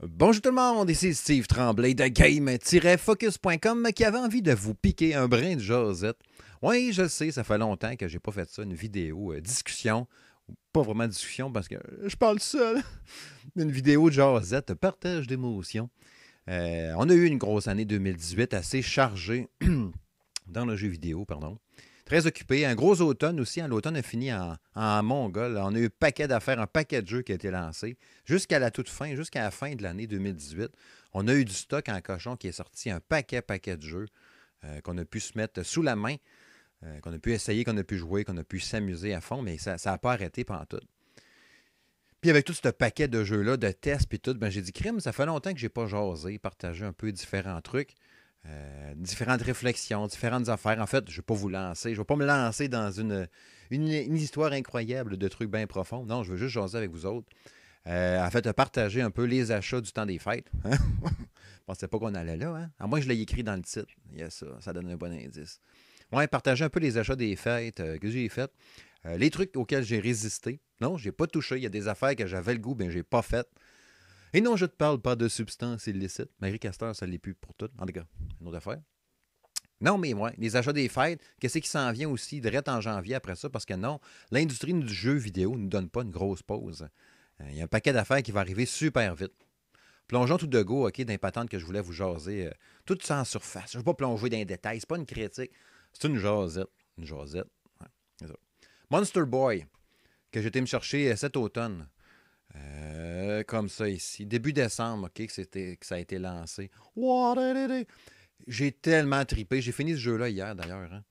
Bonjour tout le monde, ici Steve Tremblay de game-focus.com qui avait envie de vous piquer un brin de Josette. Oui, je sais, ça fait longtemps que j'ai pas fait ça, une vidéo, euh, discussion, pas vraiment discussion parce que je parle seul. une vidéo de Josette, partage d'émotions. Euh, on a eu une grosse année 2018 assez chargée dans le jeu vidéo, pardon très occupé. Un gros automne aussi. Hein. L'automne a fini en, en Mongol. On a eu un paquet d'affaires, un paquet de jeux qui a été lancé jusqu'à la toute fin, jusqu'à la fin de l'année 2018. On a eu du stock en cochon qui est sorti, un paquet, paquet de jeux euh, qu'on a pu se mettre sous la main, euh, qu'on a pu essayer, qu'on a pu jouer, qu'on a pu s'amuser à fond, mais ça n'a pas arrêté pendant tout. Puis avec tout ce paquet de jeux-là, de tests, puis tout, ben j'ai dit, crime, ça fait longtemps que j'ai pas jasé, partagé un peu différents trucs. Euh, différentes réflexions, différentes affaires. En fait, je ne vais pas vous lancer, je ne vais pas me lancer dans une, une, histoire incroyable de trucs bien profonds. Non, je veux juste jaser avec vous autres. Euh, en fait, partager un peu les achats du temps des fêtes. Je ne pensais pas qu'on allait là. Hein? À je l'ai écrit dans le titre. Il y a ça, ça donne un bon indice. Ouais, partager un peu les achats des fêtes euh, que j'ai faites. les trucs auxquels j'ai résisté. Non, j'ai pas touché. Il y a des affaires que j'avais le goût, mais n'ai pas faites. Et non, je ne te parle pas de substances illicites. Marie Castor, ça ne l'est plus pour tout. En tout cas, une autre affaire. Non, mais moi, les achats des fêtes, qu'est-ce qui s'en vient aussi direct en janvier après ça? Parce que non, l'industrie du jeu vidéo ne nous donne pas une grosse pause. Euh, il y a un paquet d'affaires qui va arriver super vite. Plongeons tout de go, OK, dans les que je voulais vous jaser. tout ça en surface. Je ne vais pas plonger dans les détails. C'est pas une critique. C'est une jasette. Une jasette. Monster Boy, que j'étais me chercher euh, cet automne. Euh, comme ça ici. Début décembre, OK, que, que ça a été lancé. J'ai tellement tripé. J'ai fini ce jeu-là hier, d'ailleurs. là hein.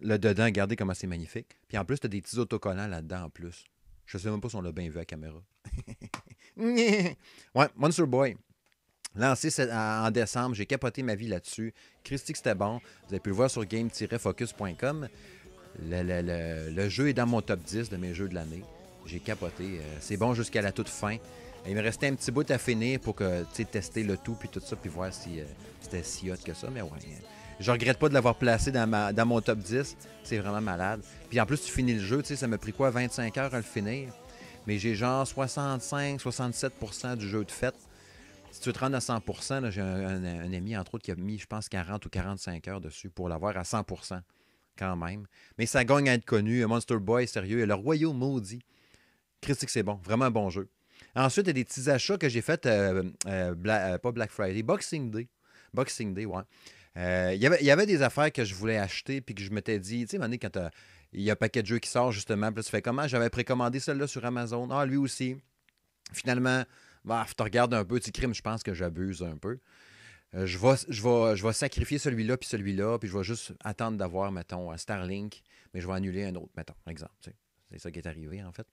Le dedans, regardez comment c'est magnifique. Puis en plus, tu as des petits autocollants là-dedans, en plus. Je sais même pas si on l'a bien vu à caméra. ouais, Monster Boy. Lancé en décembre, j'ai capoté ma vie là-dessus. Christy, c'était bon. Vous avez pu le voir sur game-focus.com. le jeu est dans mon top 10 de mes jeux de l'année. J'ai capoté. Euh, c'est bon jusqu'à la toute fin. Il me restait un petit bout à finir pour que tester le tout puis tout ça puis voir si euh, c'était si hot que ça. Mais ouais, euh, je regrette pas de l'avoir placé dans, ma, mon top 10. C'est vraiment malade. Puis en plus, tu finis le jeu, tu sais, ça m'a pris quoi, 25 heures à le finir. Mais j'ai genre 65-67 du jeu de fête. Si tu te rends à 100 j'ai un, ami, entre autres, qui a mis, je pense, 40 ou 45 heures dessus pour l'avoir à 100 quand même. Mais ça gagne à être connu. Monster Boy, sérieux, et le Royaume maudit. Critique, c'est bon. Vraiment un bon jeu. Ensuite, il y a des petits achats que j'ai faits, euh, euh, euh, pas Black Friday, Boxing Day. Boxing Day, ouais. Il y, avait, y avait des affaires que je voulais acheter, puis que je m'étais dit, tu sais, quand il y a un paquet de jeux qui sort, justement, puis tu fais comment? J'avais précommandé celle-là sur Amazon. Ah, lui aussi. Finalement, bah, tu regardes un peu, tu crimes, je pense que j'abuse un peu. je, vais, je, je vais sacrifier celui-là, puis celui-là, puis je vais juste attendre d'avoir, mettons, Starlink, mais je vais annuler un autre, mettons, par exemple. C'est ça qui est arrivé, en fait.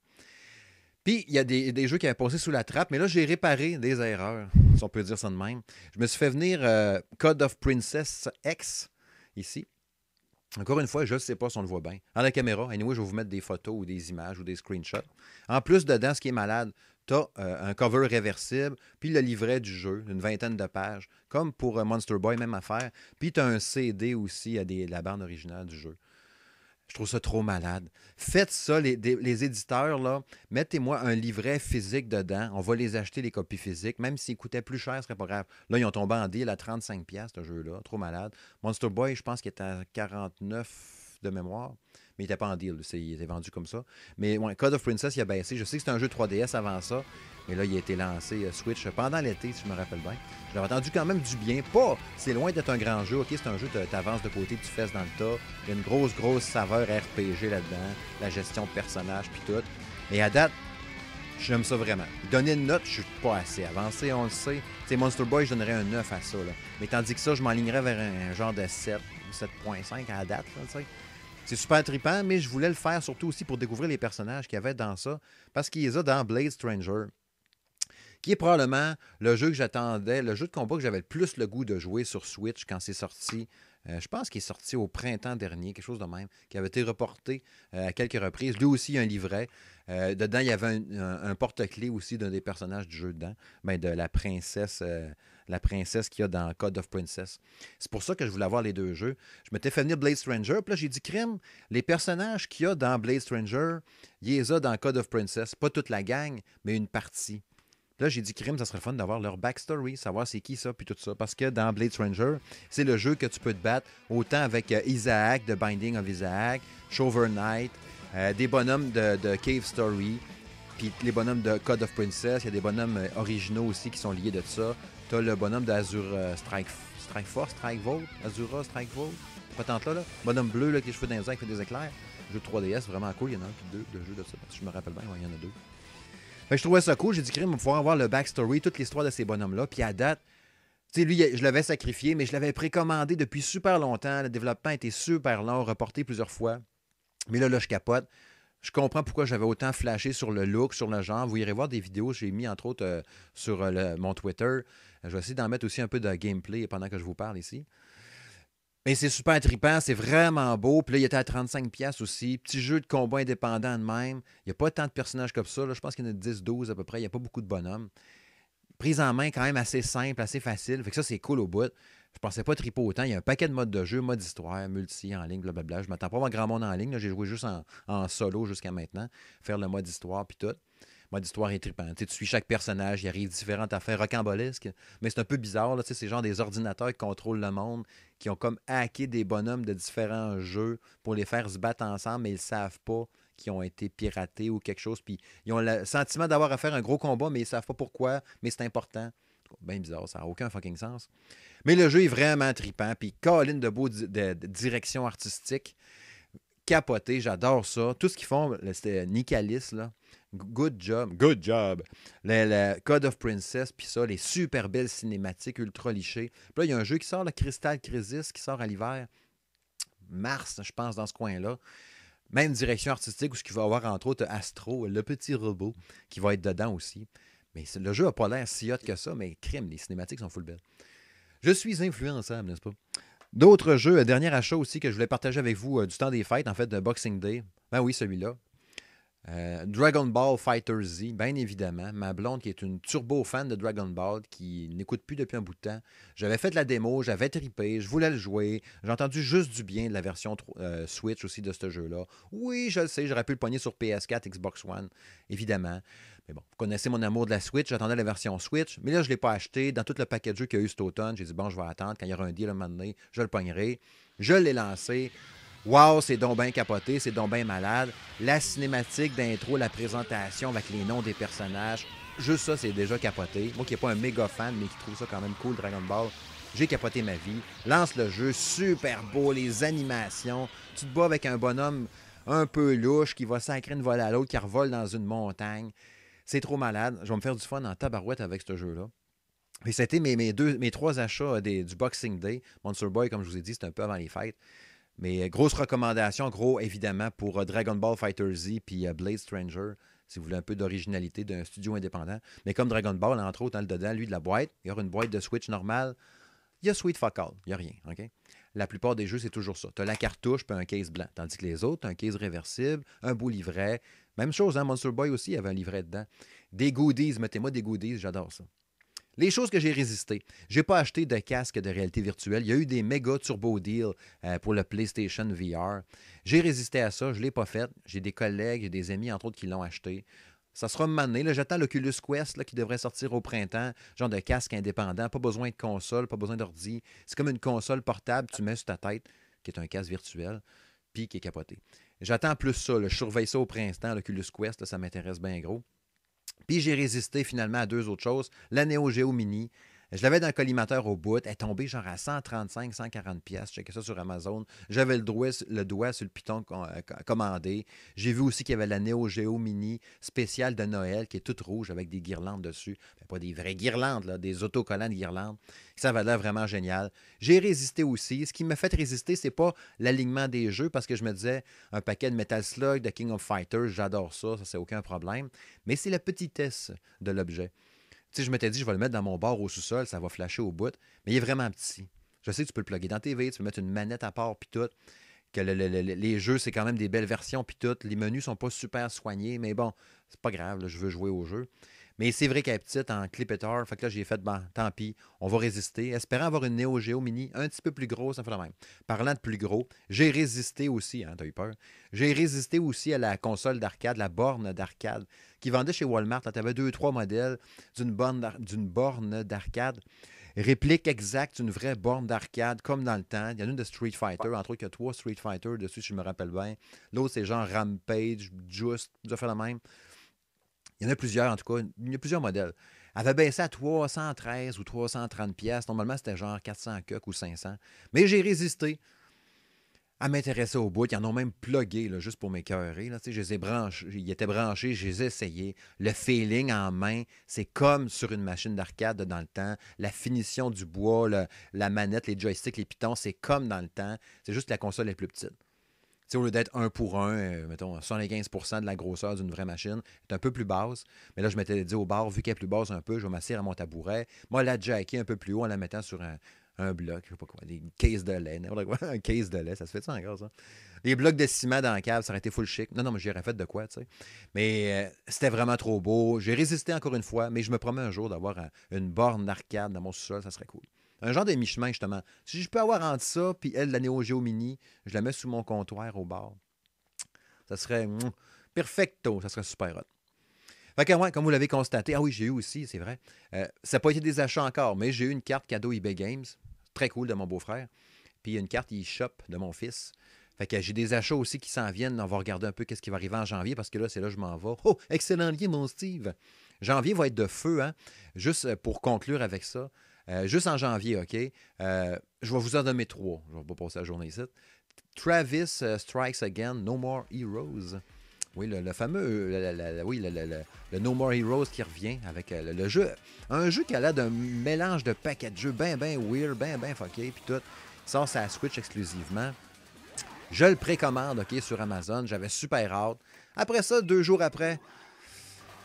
Puis il y a des, jeux qui avaient passé sous la trappe, mais là, j'ai réparé des erreurs, si on peut dire ça de même. Je me suis fait venir euh, Code of Princess X ici. Encore une fois, je ne sais pas si on le voit bien. en la caméra, anyway, je vais vous mettre des photos ou des images ou des screenshots. En plus, dedans, ce qui est malade, tu as euh, un cover réversible, puis le livret du jeu, une vingtaine de pages, comme pour euh, Monster Boy, même affaire. Puis tu as un CD aussi à des, la bande originale du jeu. Je trouve ça trop malade. Faites ça, les, éditeurs, là. Mettez-moi un livret physique dedans. On va les acheter, les copies physiques. Même s'ils coûtaient plus cher, ce serait pas grave. Là, ils ont tombé en deal à 35$, ce jeu-là. Trop malade. Monster Boy, je pense qu'il est à 49 de mémoire. Mais il n'était pas en deal. Il était vendu comme ça. Mais ouais, Code of Princess, il a baissé. Je sais que c'était un jeu 3DS avant ça. Mais là, il a été lancé euh, Switch pendant l'été, si je me rappelle bien. Je l'avais entendu quand même du bien. Pas, c'est loin d'être un grand jeu. OK, c'est un jeu, tu avances de côté, tu fesses dans le tas. Il y a une grosse, grosse saveur RPG là-dedans. La gestion de personnages, puis tout. Mais à date, j'aime ça vraiment. Donner une note, je suis pas assez avancé, on le sait. sais, Monster Boy, je donnerais un 9 à ça. Mais tandis que ça, je m'enlignerais vers un, genre de 7 7.5 à date. C'est super trippant, mais je voulais le faire surtout aussi pour découvrir les personnages qu'il y avait dans ça, parce qu'il les a dans Blade Stranger, qui est probablement le jeu que j'attendais, le jeu de combat que j'avais le plus le goût de jouer sur Switch quand c'est sorti euh, je pense qu'il est sorti au printemps dernier, quelque chose de même, qui avait été reporté euh, à quelques reprises. Lui aussi, il y a un livret. Euh, dedans, il y avait un, porte-clés aussi d'un des personnages du jeu dedans, ben, de la princesse, la princesse qu'il y a dans Code of Princess. C'est pour ça que je voulais avoir les deux jeux. Je m'étais fait venir Blade Stranger, puis là, j'ai dit, crime, les personnages qu'il y a dans Blade Stranger, il les a dans Code of Princess. Pas toute la gang, mais une partie. Là, j'ai dit crime, ça serait fun d'avoir leur backstory, savoir c'est qui ça, puis tout ça. Parce que dans Blade Ranger, c'est le jeu que tu peux te battre autant avec euh, Isaac, de Binding of Isaac, Shover Knight, euh, des bonhommes de, Cave Story, puis les bonhommes de Code of Princess. Il y a des bonhommes euh, originaux aussi qui sont liés de ça. T'as le bonhomme d'azur Strike, Strike Force, Strike Vault, Azura Strike Vault, patente là, là. Bonhomme bleu là, avec les cheveux d'un qui fait des éclairs. Jeu de 3DS, vraiment cool. Il y en a un puis deux, de jeux de ça. je me rappelle bien, il y en a deux je trouvais ça cool. J'ai dit, crime, pouvoir avoir le backstory, toute l'histoire de ces bonhommes-là. Puis à date, tu sais, lui, je l'avais sacrifié, mais je l'avais précommandé depuis super longtemps. Le développement était super long, reporté plusieurs fois. Mais là, là, je capote. Je comprends pourquoi j'avais autant flashé sur le look, sur le genre. Vous irez voir des vidéos j'ai mis, entre autres, euh, sur euh, mon Twitter. Je vais essayer d'en mettre aussi un peu de gameplay pendant que je vous parle ici. Mais c'est super trippant, c'est vraiment beau. Puis là, il était à 35$ aussi. Petit jeu de combat indépendant de même. Il n'y a pas tant de personnages comme ça. Je pense qu'il y en a 10-12 à peu près. Il n'y a pas beaucoup de bonhommes. Prise en main quand même assez simple, assez facile. Fait que ça, c'est cool au bout. Je pensais pas triper autant. Il y a un paquet de modes de jeu, mode histoire, multi, en ligne, blablabla. Je m'attends pas à voir grand monde en ligne. J'ai joué juste en, en solo jusqu'à maintenant. Faire le mode histoire, puis tout mode d'histoire est trippante. Tu, suis chaque personnage, il arrive différentes affaires rocambolesques, mais c'est un peu bizarre. Là, tu sais, c'est genre des ordinateurs qui contrôlent le monde, qui ont comme hacké des bonhommes de différents jeux pour les faire se battre ensemble, mais ils ne savent pas qu'ils ont été piratés ou quelque chose. Puis ils ont le sentiment d'avoir à faire un gros combat, mais ils ne savent pas pourquoi, mais c'est important. Bien bizarre, ça n'a aucun fucking sens. Mais le jeu est vraiment tripant. Puis colline de beau de direction artistique capoté, j'adore ça. Tout ce qu'ils font, c'était Nicalis, là. Good job, good job. Le, Code of Princess, puis ça, les super belles cinématiques ultra lichées. Puis là, il y a un jeu qui sort, le Crystal Crisis, qui sort à l'hiver. Mars, je pense, dans ce coin-là. Même direction artistique, où ce qu'il va avoir, entre autres, Astro, le petit robot, qui va être dedans aussi. Mais le jeu n'a pas l'air si hot que ça, mais crime, les cinématiques sont full belles. Je suis influençable, n'est-ce pas? D'autres jeux, euh, dernier achat aussi que je voulais partager avec vous euh, du temps des fêtes, en fait, de Boxing Day. Ben oui, celui-là. Euh, Dragon Ball Fighter Z, bien évidemment. Ma blonde qui est une turbo fan de Dragon Ball, qui n'écoute plus depuis un bout de temps. J'avais fait de la démo, j'avais tripé, je voulais le jouer. J'ai entendu juste du bien de la version euh, Switch aussi de ce jeu-là. Oui, je le sais, j'aurais pu le pogner sur PS4, Xbox One, évidemment. Mais bon, vous connaissez mon amour de la Switch, j'attendais la version Switch, mais là, je ne l'ai pas acheté. Dans tout le paquet de jeux qu'il y a eu cet automne, j'ai dit, bon, je vais attendre, quand il y aura un deal un moment donné, je le pognerai. Je l'ai lancé. Wow, c'est donc capoté, c'est donc bien malade. La cinématique d'intro, la présentation avec les noms des personnages, juste ça, c'est déjà capoté. Moi qui n'ai pas un méga fan, mais qui trouve ça quand même cool, Dragon Ball, j'ai capoté ma vie. Lance le jeu, super beau, les animations. Tu te bats avec un bonhomme un peu louche qui va sacrer une volée à l'autre, qui revole dans une montagne. C'est trop malade. Je vais me faire du fun en tabarouette avec ce jeu-là. Et c'était mes, deux, mes trois achats du Boxing Day. Monster Boy, comme je vous ai dit, c'était un peu avant les fêtes. Mais euh, grosse recommandation, gros évidemment, pour euh, Dragon Ball Fighter Z puis euh, Blade Stranger, si vous voulez un peu d'originalité d'un studio indépendant. Mais comme Dragon Ball, entre autres, dans le dedans, lui, de la boîte, il y aura une boîte de Switch normale, il y a Sweet Fuck il n'y a rien. La plupart des jeux, c'est toujours ça. Tu as la cartouche puis un case blanc. Tandis que les autres, un case réversible, un beau livret. Même chose, hein, Monster Boy aussi, avait un livret dedans. Des goodies, mettez-moi des goodies, j'adore ça. Les choses que j'ai résistées. J'ai pas acheté de casque de réalité virtuelle. Il y a eu des méga turbo deals euh, pour le PlayStation VR. J'ai résisté à ça. Je ne l'ai pas fait. J'ai des collègues, j'ai des amis, entre autres, qui l'ont acheté. Ça sera mané. J'attends l'Oculus Quest qui devrait sortir au printemps, genre de casque indépendant. Pas besoin de console, pas besoin d'ordi. C'est comme une console portable que tu mets sur ta tête, qui est un casque virtuel, puis qui est capoté. J'attends plus ça. Je surveille ça au printemps. L'Oculus Quest, ça m'intéresse bien gros. Puis j'ai résisté finalement à deux autres choses, la néo je l'avais dans le collimateur au bout. Elle est tombée genre à 135, 140 pièces. que ça sur Amazon. J'avais le doigt, le doigt sur le piton euh, commandé. J'ai vu aussi qu'il y avait la Neo Geo Mini spéciale de Noël qui est toute rouge avec des guirlandes dessus. pas des vraies guirlandes, là, des autocollants de guirlandes. Ça l'air vraiment génial. J'ai résisté aussi. Ce qui me fait résister, c'est pas l'alignement des jeux parce que je me disais un paquet de Metal Slug, de King of Fighters, j'adore ça, ça c'est aucun problème. Mais c'est la petitesse de l'objet sais, je m'étais dit, je vais le mettre dans mon bar au sous-sol, ça va flasher au bout, mais il est vraiment petit. Je sais que tu peux le plugger dans TV, tu peux mettre une manette à part, puis tout. Que les jeux, c'est quand même des belles versions, puis tout. Les menus sont pas super soignés, mais bon, c'est pas grave, je veux jouer au jeu. Mais c'est vrai qu'elle est petite en clipper. Fait que là, j'ai fait, bon, tant pis, on va résister. Espérant avoir une Neo Geo Mini un petit peu plus grosse, ça fait la même. Parlant de plus gros, j'ai résisté aussi, hein, t'as eu peur, j'ai résisté aussi à la console d'arcade, la borne d'arcade, qui vendait chez Walmart. Là, t'avais deux, trois modèles d'une borne d'arcade réplique exacte d'une vraie borne d'arcade, comme dans le temps. Il y en a une de Street Fighter, entre autres, il y a trois Street Fighter dessus, si je me rappelle bien. L'autre, c'est genre Rampage, Just, ça fait la même. Il y en a plusieurs, en tout cas. Il y a plusieurs modèles. Elle avait baissé à 313 ou 330 pièces. Normalement, c'était genre 400 coques ou 500. Mais j'ai résisté. à m'intéresser au boîtes. Ils en ont même plugué, là, juste pour m'écœurer. Là. Je les ai branchés. Ils étaient branchés. Je les Le feeling en main, c'est comme sur une machine d'arcade dans le temps. La finition du bois, la manette, les joysticks, les pitons, c'est comme dans le temps. C'est juste la console est plus petite au lieu d'être un pour un, euh, mettons, 115 de la grosseur d'une vraie machine, c'est un peu plus basse. Mais là, je m'étais dit au bar, vu qu'elle est plus basse un peu, je vais m'asseoir à mon tabouret. Moi, la jackée un peu plus haut en la mettant sur un, bloc, je sais pas quoi, des caisses de lait, n'importe un case de lait, ça se fait ça encore, ça? Les blocs de ciment dans la cave, ça aurait été full chic. Non, non, mais j'irais fait de quoi, tu sais. Mais euh, c'était vraiment trop beau. J'ai résisté encore une fois, mais je me promets un jour d'avoir une borne arcade dans mon sous-sol, ça serait cool. Un genre de mi-chemin, justement. Si je peux avoir entre ça, puis elle, la Neo Geo je la mets sous mon comptoir au bar. Ça serait mm, perfecto, ça serait super hot. Fait que, comme vous l'avez constaté, ah oui, j'ai eu aussi, c'est vrai. Euh, ça n'a pas été des achats encore, mais j'ai eu une carte cadeau eBay Games, très cool de mon beau-frère. Puis une carte eShop de mon fils. Fait que j'ai des achats aussi qui s'en viennent. On va regarder un peu qu'est-ce qui va arriver en janvier parce que là, c'est là que je m'en vais. Oh, excellent lien, mon Steve. Janvier va être de feu, hein. Juste euh, pour conclure avec ça, euh, juste en janvier, OK? Euh, je vais vous en donner trois. Je ne vais pas passer la journée ici. Travis euh, Strikes Again, No More Heroes. Oui, le, fameux, oui, le, No More Heroes qui revient avec le, jeu. Un jeu qui a l'air d'un mélange de paquets de jeux bien, bien weird, bien, bien fucké, puis tout. Sort ça à Switch exclusivement. Je le précommande, OK, sur Amazon. J'avais super hâte. Après ça, deux jours après,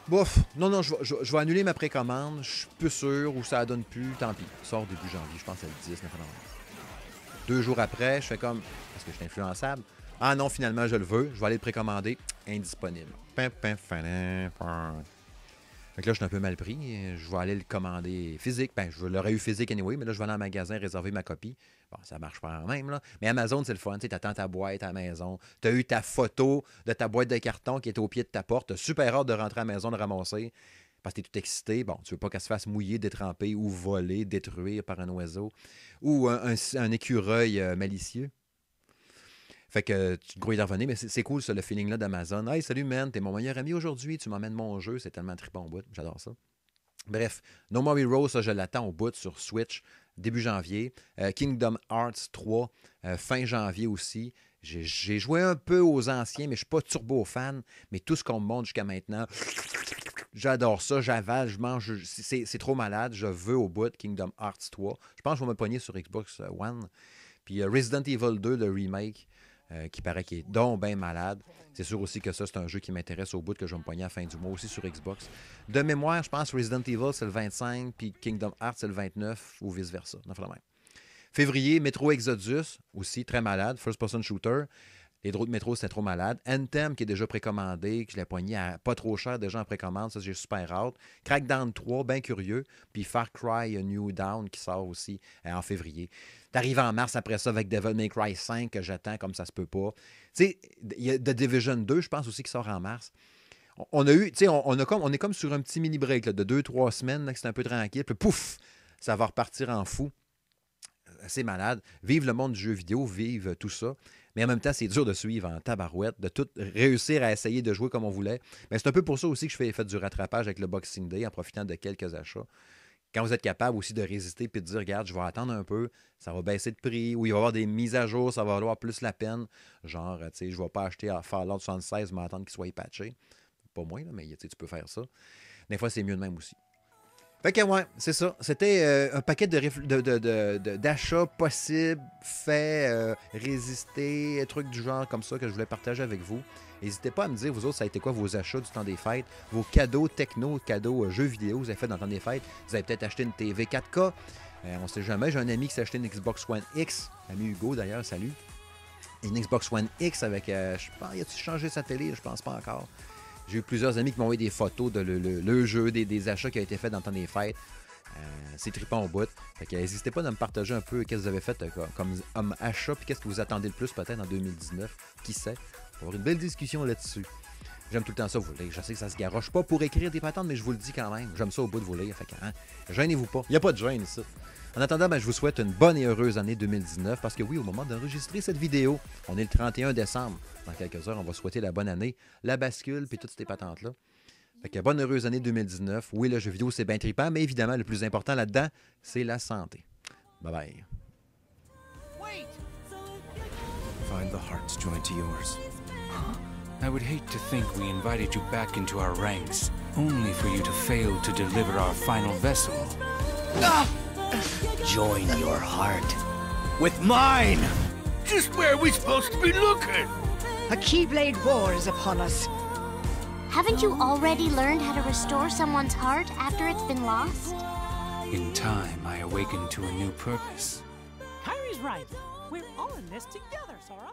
Bof, non, non, je, vais annuler ma précommande. Je suis plus sûr ou ça donne plus, tant pis. Sort début janvier, je pense à le 10, novembre. Deux jours après, je fais comme, parce que je suis influençable. Ah non, finalement, je le veux. Je vais aller le précommander. Indisponible là, je suis un peu mal pris. Je vais aller le commander physique. Ben, je l'aurais eu physique anyway, mais là, je vais aller en magasin réserver ma copie. Bon, ça marche pas quand même, Mais Amazon, c'est le fun. Tu attends ta boîte à la maison. Tu as eu ta photo de ta boîte de carton qui était au pied de ta porte. Tu super hâte de rentrer à la maison, de ramasser parce que tu es tout excité. Bon, tu veux pas qu'elle se fasse mouiller, détremper ou voler, détruire par un oiseau ou un, écureuil euh, malicieux. Fait que tu mais c'est cool ça, le feeling-là d'Amazon. Hey, salut man, t'es mon meilleur ami aujourd'hui, tu m'emmènes mon jeu, c'est tellement tripant au bout, j'adore ça. Bref, No More Heroes, ça, je l'attends au bout sur Switch, début janvier. Euh, Kingdom Hearts 3, euh, fin janvier aussi. J'ai joué un peu aux anciens, mais je ne suis pas turbo fan. Mais tout ce qu'on me montre jusqu'à maintenant, j'adore ça, j'avale, je mange. C'est trop malade, je veux au bout Kingdom Hearts 3. Je pense que je vais me pogner sur Xbox One. Puis euh, Resident Evil 2, le remake. Euh, qui paraît qu'il est donc bien malade. C'est sûr aussi que ça, c'est un jeu qui m'intéresse au bout que je vais me pogner à la fin du mois aussi sur Xbox. De mémoire, je pense Resident Evil, c'est le 25, puis Kingdom Hearts, c'est le 29, ou vice-versa. Février, Metro Exodus, aussi très malade, first-person shooter. Les de métro, c'est trop malade. Anthem, qui est déjà précommandé, que je l'ai poigné à pas trop cher déjà en précommande, ça, j'ai super hâte. Crackdown 3, bien curieux. Puis Far Cry New Down, qui sort aussi euh, en février. T'arrives en mars après ça avec Devil May Cry 5, que j'attends comme ça se peut pas. Tu sais, il y a The Division 2, je pense aussi, qui sort en mars on a eu, tu sais, on, est comme sur un petit mini break de deux, trois semaines, c'est un peu tranquille, puis pouf, ça va repartir en fou. C'est malade. Vive le monde du jeu vidéo, vive tout ça. Mais en même temps, c'est dur de suivre en tabarouette, de tout réussir à essayer de jouer comme on voulait. Mais c'est un peu pour ça aussi que je fais, fait du rattrapage avec le Boxing Day en profitant de quelques achats quand vous êtes capable aussi de résister et de dire, regarde, je vais attendre un peu, ça va baisser de prix, ou il va y avoir des mises à jour, ça va valoir plus la peine. Genre, tu sais, je ne vais pas acheter à Fallout 76, mais attendre qu'il soit patché. Pas moins, là, mais tu peux faire ça. Des fois, c'est mieux de même aussi. Fait que ouais, c'est ça. C'était euh, un paquet de, d'achats possibles, faits, euh, résistés, trucs du genre comme ça que je voulais partager avec vous. N'hésitez pas à me dire, vous autres, ça a été quoi vos achats du temps des fêtes, vos cadeaux techno, cadeaux euh, jeux vidéo que vous avez fait dans le temps des fêtes. Vous avez peut-être acheté une TV 4K. on ne sait jamais. J'ai un ami qui s'est acheté une Xbox One X. Ami Hugo d'ailleurs, salut. Une Xbox One X avec, je sais pas, il a-t-il changé sa télé? Je pense pas encore. J'ai eu plusieurs amis qui m'ont envoyé des photos de le, jeu, des, achats qui ont été faits dans le temps des fêtes. Euh, c'est trippant au bout. Fait n'hésitez pas à me partager un peu qu'est-ce que vous avez fait euh, comme, achat, puis qu'est-ce que vous attendez le plus peut-être en 2019. Qui sait? On va avoir une belle discussion là-dessus. J'aime tout le temps ça, vous lire. Je sais que ça se garoche pas pour écrire des patentes, mais je vous le dis quand même. J'aime ça au bout de vous lire. Fait que, hein, gênez-vous pas. Il n'y a pas de gêne ça. En attendant, ben, je vous souhaite une bonne et heureuse année 2019 parce que oui, au moment d'enregistrer cette vidéo, on est le 31 décembre. Dans quelques heures, on va souhaiter la bonne année, la bascule, puis toutes ces patentes-là. Fait que bonne heureuse année 2019. Oui, le jeu vidéo, c'est bien trippant, mais évidemment, le plus important là-dedans, c'est la santé. Bye bye. I would hate to think we invited you back into our ranks, only for you to fail to deliver our final vessel. Ah! Join your heart with mine! Just where are we supposed to be looking? A Keyblade war is upon us. Haven't you already learned how to restore someone's heart after it's been lost? In time, I awaken to a new purpose. Kyrie's right. We're all in this together, Sora.